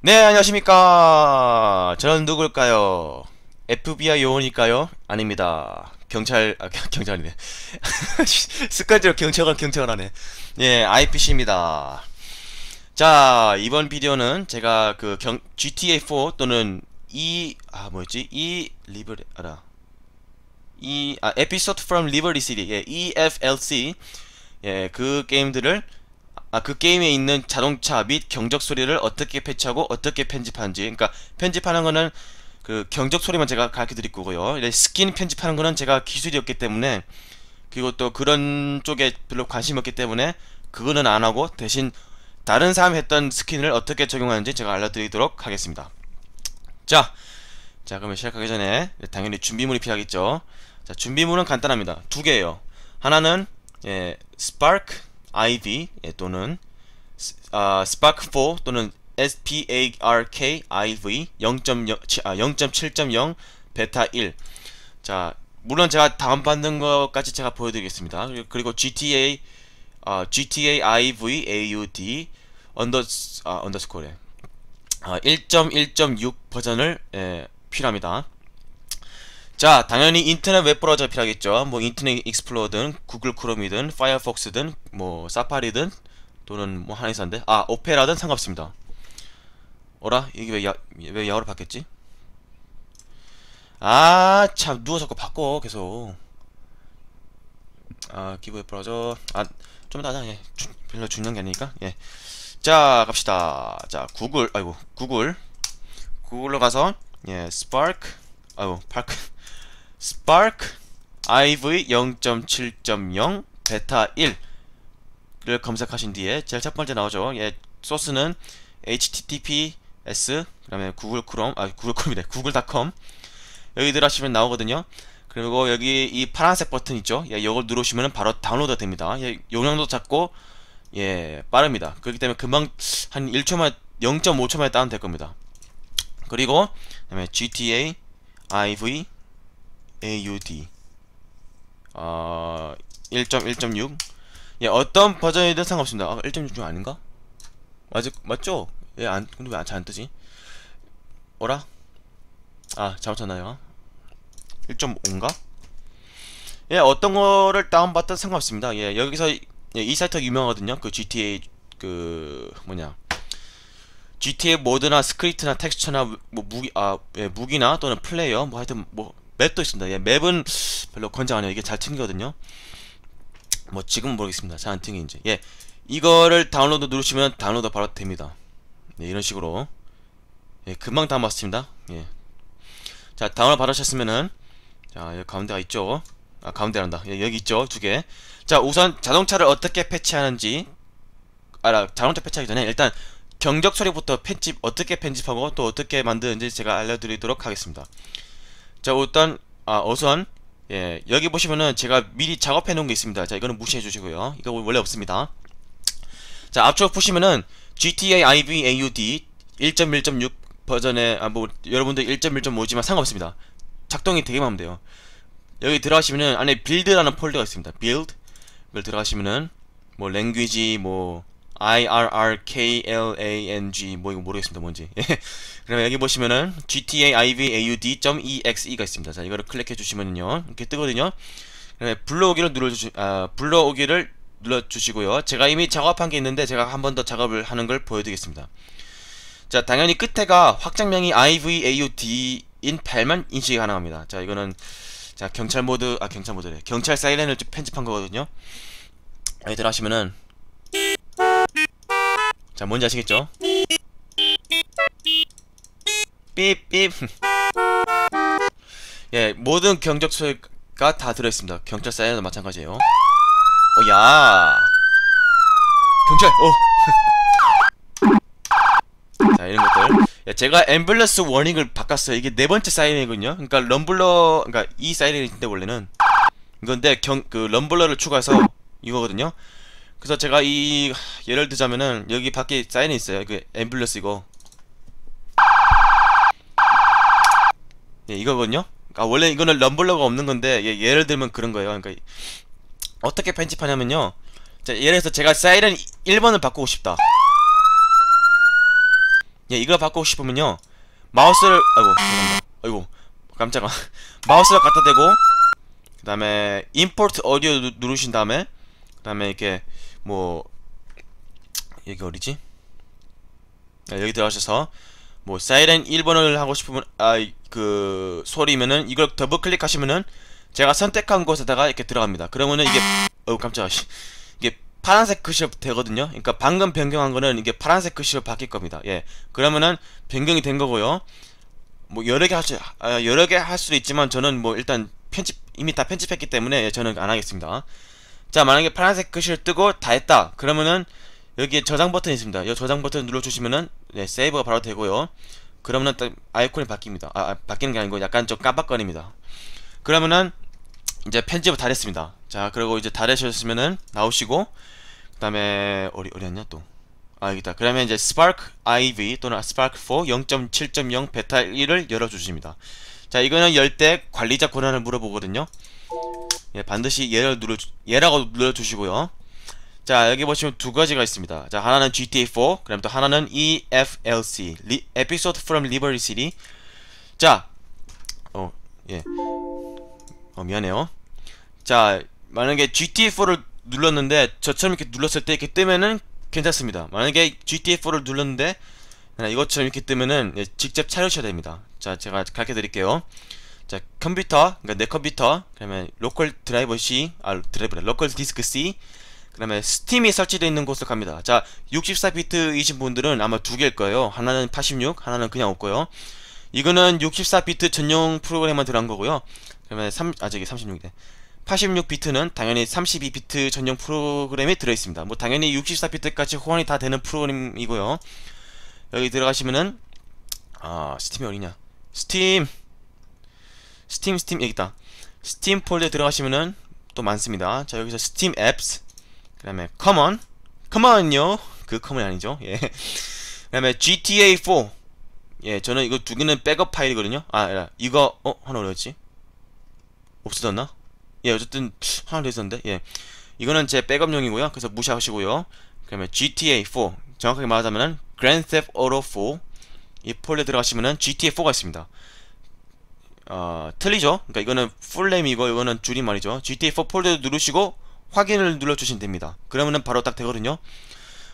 네 안녕하십니까 저는 누굴까요 FBI 요원일까요? 아닙니다 경찰 아 경찰이네 습관적으로 경찰관 경찰하네 예 IPC입니다 자 이번 비디오는 제가 그 경, GTA4 또는 이아 e, 뭐였지 이 e 리버리 알아 이 e, 아, 에피소드 from Liberty City 예 EFLC 예그 게임들을 아, 그 게임에 있는 자동차 및 경적 소리를 어떻게 패치하고 어떻게 편집하는지 그러니까 편집하는 거는 그 경적 소리만 제가 가르쳐 드릴 거고요 스킨 편집하는 거는 제가 기술이 없기 때문에 그리고 또 그런 쪽에 별로 관심 없기 때문에 그거는 안 하고 대신 다른 사람 했던 스킨을 어떻게 적용하는지 제가 알려드리도록 하겠습니다 자, 자 그러면 시작하기 전에 당연히 준비물이 필요하겠죠 자, 준비물은 간단합니다 두 개예요 하나는 예, 스파크 IV 예, 또는 아, SPARC4 또는 SPARK-IV 0.7.0 아, 베타 1 자, 물론 제가 다음받는 것까지 제가 보여드리겠습니다. 그리고 GTA 아, GTA IV AUD 언더 아, 언더스코어에 아, 1.1.6 버전을 예, 필요합니다. 자 당연히 인터넷 웹브라우저 필요하겠죠 뭐 인터넷 익스플로어든 구글 크롬이든 파이어폭스든 뭐 사파리든 또는 뭐 하나 있었는데 아 오페라든 상관없습니다 어라 이게 왜, 야, 왜 야호를 바뀌었지 아 참 누워 서 그거 바꿔 계속 아 기부 웹브라우저 아좀 이따 하자 예 주, 별로 중요한 게 아니니까 예자 갑시다 자 구글 아이고 구글 구글로 가서 예 스파크 아이고 파크 Spark IV 0.7.0 베타 1를 검색하신 뒤에 제일 첫 번째 나오죠. 예, 소스는 https 그다음에 구글 크롬 아 구글 크롬이래 구글닷컴 여기 들어가시면 나오거든요. 그리고 여기 이 파란색 버튼 있죠. 예, 이걸 누르시면 바로 다운로드 됩니다. 예, 용량도 작고 예 빠릅니다. 그렇기 때문에 금방 한 1초만 0.5초만에 다운될 겁니다. 그리고 그다음에 GTA IV AUD 어, 1.1.6 예, 어떤 버전이든 상관없습니다. 아, 1.6중 아닌가? 맞, 맞죠? 예, 안, 근데 왜 잘안 뜨지? 어라? 아, 잘못쳤나요? 1.5인가? 예, 어떤 거를 다운받든 상관없습니다. 예, 여기서 예, 이 사이트가 유명하거든요. 그 GTA, 그, 뭐냐. GTA 모드나 스크립트나 텍스처나 뭐 무기, 아, 예, 무기나 또는 플레이어, 뭐 하여튼 뭐, 맵도 있습니다. 예, 맵은 별로 권장 안 해요. 이게 잘 튕기거든요. 뭐 지금 모르겠습니다. 잘안 튕기는지. 예, 이거를 다운로드 누르시면 다운로드 바로 됩니다. 예, 이런 식으로 예, 금방 다운받습니다. 예. 자, 다운로드 받으셨으면은 자, 여기 가운데가 있죠. 아, 가운데란다. 예, 여기 있죠. 두 개. 자, 우선 자동차를 어떻게 패치하는지 알아. 자동차 패치하기 전에 일단 경적 소리부터 편집 어떻게 편집하고 또 어떻게 만드는지 제가 알려드리도록 하겠습니다. 자, 어떤 아, 우선 예, 여기 보시면은 제가 미리 작업해 놓은 게 있습니다. 자, 이거는 무시해 주시고요. 이거 원래 없습니다. 자, 앞쪽 보시면은 GTA IV AUD 1.1.6 버전에 아, 뭐 여러분들 1.1.5지만 상관없습니다. 작동이 되게만 하면 돼요. 여기 들어가시면은 안에 빌드라는 폴더가 있습니다. 빌드 이걸 들어가시면은 뭐 랭귀지 뭐 IRRKLANG 뭐 이거 모르겠습니다 뭔지 그러면 여기 보시면은 GTAIVAUD.exe가 있습니다 자 이거를 클릭해 주시면요 이렇게 뜨거든요 그다음에 불러오기를 눌러주시 아 불러오기를 눌러주시고요 제가 이미 작업한 게 있는데 제가 한 번 더 작업을 하는 걸 보여드리겠습니다 자 당연히 끝에가 확장명이 IVAUD인 파만 인식이 가능합니다 자 이거는 자 경찰 모드 아 경찰 모드래 경찰 사이렌을 편집한 거거든요 여기들 하시면은 자, 뭔지 아시겠죠? 삐삐 예, 모든 경적 소리가 다 들어있습니다. 경찰 사이도 마찬가지예요. 오, 어, 야! 경찰! 오! 어. 자, 이런 것들. 예, 제가 앰뷸런스 워닝을 바꿨어요. 이게 네 번째 사이이거든요그니까 럼블러, 그니까이 사이렌인데 원래는. 이건데 경, 그 럼블러를 추가해서 이거거든요. 그래서 제가 이 예를 들자면은 여기 밖에 사인이 있어요. 그앰뷸러스 이거. 예, 이거거든요. 아, 원래 이거는 럼블러가 없는 건데 예, 예를 들면 그런 거예요. 그러니까 어떻게 편집하냐면요. 자, 예를 들어서 제가 사인은 1번을 바꾸고 싶다. 예, 이걸 바꾸고 싶으면요. 마우스를 아이고, 잠깐만 아이고. 깜짝아. 마우스를 갖다 대고 그다음에 import audio 누르신 다음에 그다음에 이렇게 뭐 여기 어디지? 네, 여기 들어가셔서 뭐 사이렌 1번을 하고 싶으면 아그 소리면은 이걸 더블 클릭하시면은 제가 선택한 곳에다가 이렇게 들어갑니다. 그러면은 이게 어 깜짝아 이게 파란색 글씨로 되거든요. 그러니까 방금 변경한 거는 이게 파란색 글씨로 바뀔 겁니다. 예. 그러면은 변경이 된 거고요. 뭐 여러 개 할 수, 아, 여러 개 할 수도 있지만 저는 뭐 일단 편집 이미 다 편집했기 때문에 예, 저는 안 하겠습니다. 자 만약에 파란색 글씨를 뜨고 다 했다 그러면은 여기에 저장 버튼이 있습니다 이 저장 버튼 눌러주시면은 네, 세이브가 바로 되고요 그러면은 아이콘이 바뀝니다 아, 아, 바뀌는 게 아니고 약간 좀 깜빡거립니다 그러면은 이제 편집을 다 됐습니다 자 그리고 이제 다 되셨으면은 나오시고 그 다음에 어디 어디였냐 또 아, 여기다. 그러면 이제 Spark IV 또는 Spark 4 0.7.0 베타 1을 열어주십니다. 자, 이거는 열 때 관리자 권한을 물어보거든요. 예, 반드시 얘를 눌러 얘라고 눌러 주시고요. 자, 여기 보시면 두 가지가 있습니다. 자, 하나는 GTA4, 그다음 또 하나는 EFLC, 리, Episode from Liberty City. 자, 어, 예. 어, 미안해요. 자, 만약에 GTA4를 눌렀는데 저처럼 이렇게 눌렀을 때 이렇게 뜨면은 괜찮습니다. 만약에 GTA4를 눌렀는데 이것처럼 이렇게 뜨면은 예, 직접 찾으셔야 됩니다. 자, 제가 가르쳐 드릴게요. 자 컴퓨터 그러니까 내 컴퓨터 그러면 로컬 드라이버 C 아드라이버 로컬 디스크 C 그 다음에 스팀이 설치되어 있는 곳을 갑니다 자 64비트이신 분들은 아마 두 개일 거예요 하나는 86 하나는 그냥 없고요 이거는 64비트 전용 프로그램만 들어간 거고요 그러면 3, 아 저기 36이네 86비트는 당연히 32비트 전용 프로그램에 들어있습니다 뭐 당연히 64비트까지 호환이 다 되는 프로그램이고요 여기 들어가시면은 아 스팀이 어디냐 스팀 스팀 스팀 여기 있다 스팀 폴더에 들어가시면은 또 많습니다 자 여기서 스팀 앱스 그 다음에 커먼 커먼은요 그 커먼이 아니죠 예그 다음에 GTA4 예 저는 이거 두 개는 백업 파일이거든요 아 이거 어 하나 어려웠지 없어졌나 예 어쨌든 하나 됐었는데 예 이거는 제 백업용이고요 그래서 무시하시고요 그 다음에 GTA4 정확하게 말하자면은 Grand Theft Auto 4이 폴에 더 들어가시면은 GTA4가 있습니다 어, 틀리죠? 그러니까 이거는 풀네임이고 이거는 줄임말이죠. GTA4 폴더 누르시고 확인을 눌러주시면 됩니다. 그러면은 바로 딱 되거든요.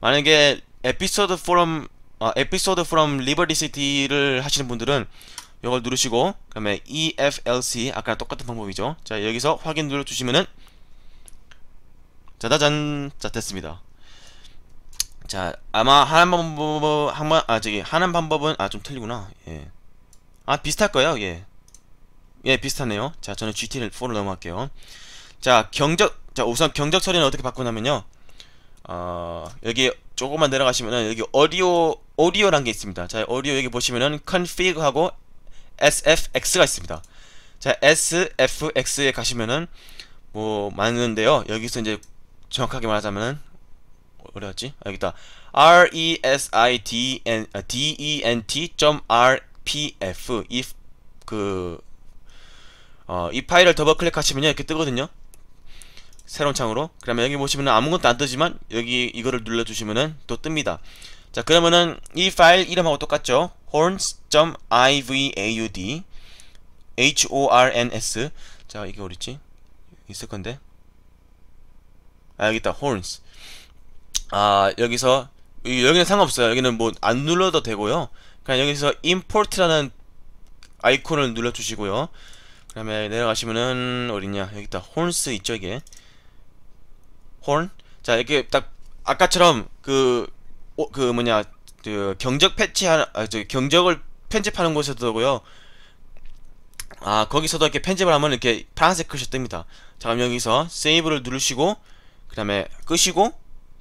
만약에 에피소드 포럼 어, 에피소드 프롬 리버티 시티를 하시는 분들은 이걸 누르시고 그다음에 EFLC 아까랑 똑같은 방법이죠. 자 여기서 확인 눌러주시면은 짜자잔 자 됐습니다. 자 아마 하는 방법 뭐, 한번 아 저기 하는 방법은 아 좀 틀리구나. 예. 아 비슷할 거예요. 예. 예, 비슷하네요. 자, 저는 GT4를 넘어갈게요. 자, 경적, 자, 우선 경적 처리는 어떻게 바꾸냐면요. 어, 여기 조금만 내려가시면은 여기 오디오, 오디오란 게 있습니다. 자, 오디오 여기 보시면은 config하고 sfx가 있습니다. 자, sfx에 가시면은 뭐 많은데요. 여기서 이제 정확하게 말하자면은 어디였지? 아, 여기다 r e s i d 아, d e n t r p f if 그 어, 이 파일을 더블 클릭하시면 이렇게 뜨거든요 새로운 창으로 그러면 여기 보시면 아무것도 안 뜨지만 여기 이거를 눌러주시면 또 뜹니다 자 그러면은 이 파일 이름하고 똑같죠 horns.ivaud horns 자 이게 어딨지 있을 건데 아 여기 있다 horns 아 여기서 여기는 상관없어요 여기는 뭐 안 눌러도 되고요 그냥 여기서 import라는 아이콘을 눌러주시고요 그다음에 내려가시면은 어디냐 여기 있다 홀스 이쪽에 홀. 자 이렇게 딱 아까처럼 그그 그 뭐냐 그 경적 패치 하는 아저 경적을 편집하는 곳에서도고요. 아 거기서도 이렇게 편집을 하면 이렇게 파란색 글씨 뜹니다. 자 그럼 여기서 세이브를 누르시고 그 다음에 끄시고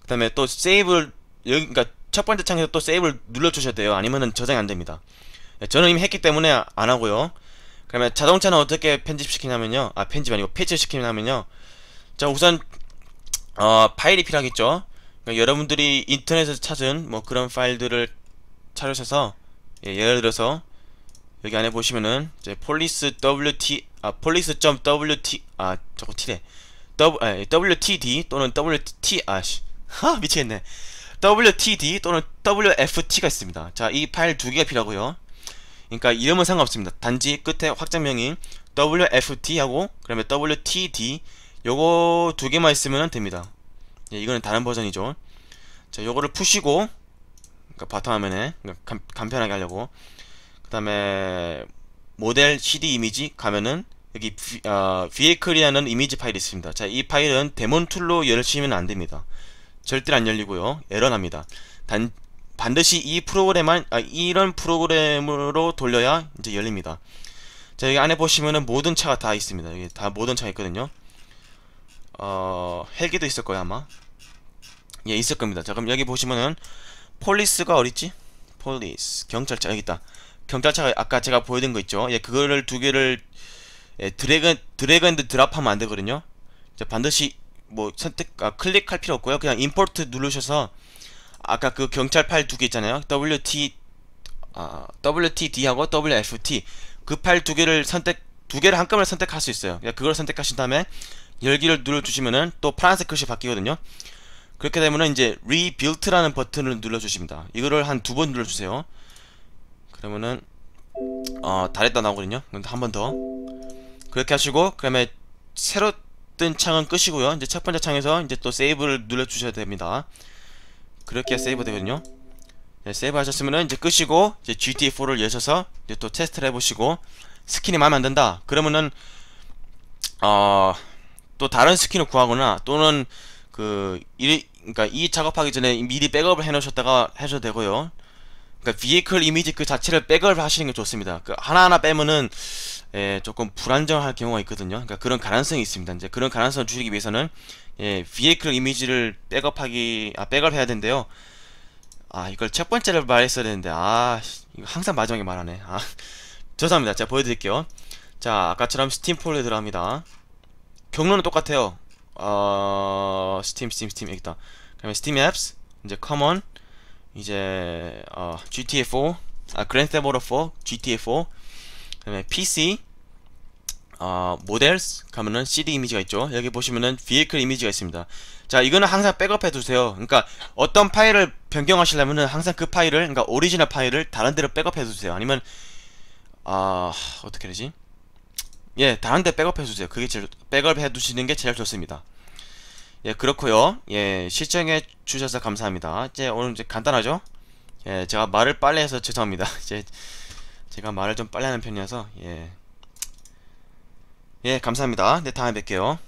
그 다음에 또 세이브를 여기 그니까첫 번째 창에서 또 세이브를 눌러주셔야 돼요. 아니면은 저장이 안 됩니다. 네, 저는 이미 했기 때문에 안 하고요. 그러면 자동차는 어떻게 편집시키냐면요 아 편집 아니고 패치시키냐면요 자 우선 어, 파일이 필요하겠죠 그러니까 여러분들이 인터넷에서 찾은 뭐 그런 파일들을 찾으셔서 예, 예를 들어서 여기 안에 보시면은 이제 폴리스 wt 아 폴리스 점 wt 아 저거 t 래 w, 아, wtd 또는 wt 아씨 하 미치겠네 wtd 또는 wft가 있습니다 자 이 파일 두 개가 필요하고요 그러니까 이름은 상관없습니다. 단지 끝에 확장명인 WFT 하고 그다음에 WTD 요거 두 개만 있으면 됩니다. 예, 이거는 다른 버전이죠. 자, 요거를 푸시고 그러니까 바탕화면에 그러니까 간, 편하게 하려고 그 다음에 모델 CD 이미지 가면은 여기 비, 어, vehicle이라는 이미지 파일이 있습니다. 자, 이 파일은 데몬 툴로 열시면 안 됩니다. 절대안 열리고요. 에러납니다. 단, 반드시 이 프로그램만 아, 이런 프로그램으로 돌려야 이제 열립니다. 자 여기 안에 보시면은 모든 차가 다 있습니다. 여기 다 모든 차 있거든요. 어 헬기도 있을 거야 아마. 예 있을 겁니다. 자 그럼 여기 보시면은 폴리스가 어딨지? 폴리스 경찰차 여기 있다. 경찰차가 아까 제가 보여드린 거 있죠. 예 그거를 두 개를 예, 드래그 드래그앤드 드랍하면 안 되거든요. 자 반드시 뭐 선택 아, 클릭할 필요 없고요. 그냥 임포트 누르셔서 아까 그 경찰 팔 두 개 있잖아요. WT 아, WTD하고 WFT 그 팔 두 개를 선택 두 개를 한꺼번에 선택할 수 있어요. 그러니까 그걸 선택하신 다음에 열기를 눌러주시면은 또 파란색 글씨 바뀌거든요. 그렇게 되면은 이제 Rebuilt라는 버튼을 눌러주십니다. 이거를 한 두 번 눌러주세요. 그러면은 어, 달에다 나오거든요. 근데 한 번 더. 그렇게 하시고 그다음에 새로 뜬 창은 끄시고요. 이제 첫 번째 창에서 이제 또 세이브를 눌러주셔야 됩니다. 그렇게 세이브 되거든요 네, 세이브 하셨으면 이제 끄시고 이제 GT4를 여셔서 이제 또 테스트를 해보시고 스킨이 마음에 안 든다 그러면은 어또 다른 스킨을 구하거나 또는 그 일, 그러니까 이 작업하기 전에 미리 백업을 해놓으셨다가 하셔도 되고요 그러니까 v e h 이미지 그 자체를 백업을 하시는 게 좋습니다. 그 하나하나 빼면은 예, 조금 불안정할 경우가 있거든요. 그러니까 그런 가능성이 있습니다. 이제 그런 가능성을 주시기 위해서는 예, v e h 이미지를 백업하기 아 백업해야 되는데요. 아 이걸 첫번째로 말했어야 되는데 아 이거 항상 마지막에 말하네. 아 죄송합니다. 제가 보여드릴게요. 자 아까처럼 스팀 폴에 들어갑니다. 경로는 똑같아요. 어 스팀 스팀 스팀 여기다. 그다음 스팀 앱스 이제 커먼 이제 어, GTA4 그랜드 버로4 GTA4 그다음에 PC 어, 모델스 가면은 CD 이미지가 있죠. 여기 보시면은 v e h 이미지가 있습니다. 자, 이거는 항상 백업해 두세요. 그러니까 어떤 파일을 변경하시려면은 항상 그 파일을 그러니까 오리지널 파일을 다른 데로 백업해 두세요. 아니면 아, 어, 어떻게 되지? 예, 다른 데 백업해 주세요. 그게 제일 백업해 두시는 게 제일 좋습니다. 예, 그렇고요. 예, 시청해 주셔서 감사합니다. 이제 오늘 이제 간단하죠? 예, 제가 말을 빨리 해서 죄송합니다. 이제 제가 말을 좀 빨리 하는 편이어서 예. 예, 감사합니다. 네, 다음에 뵐게요.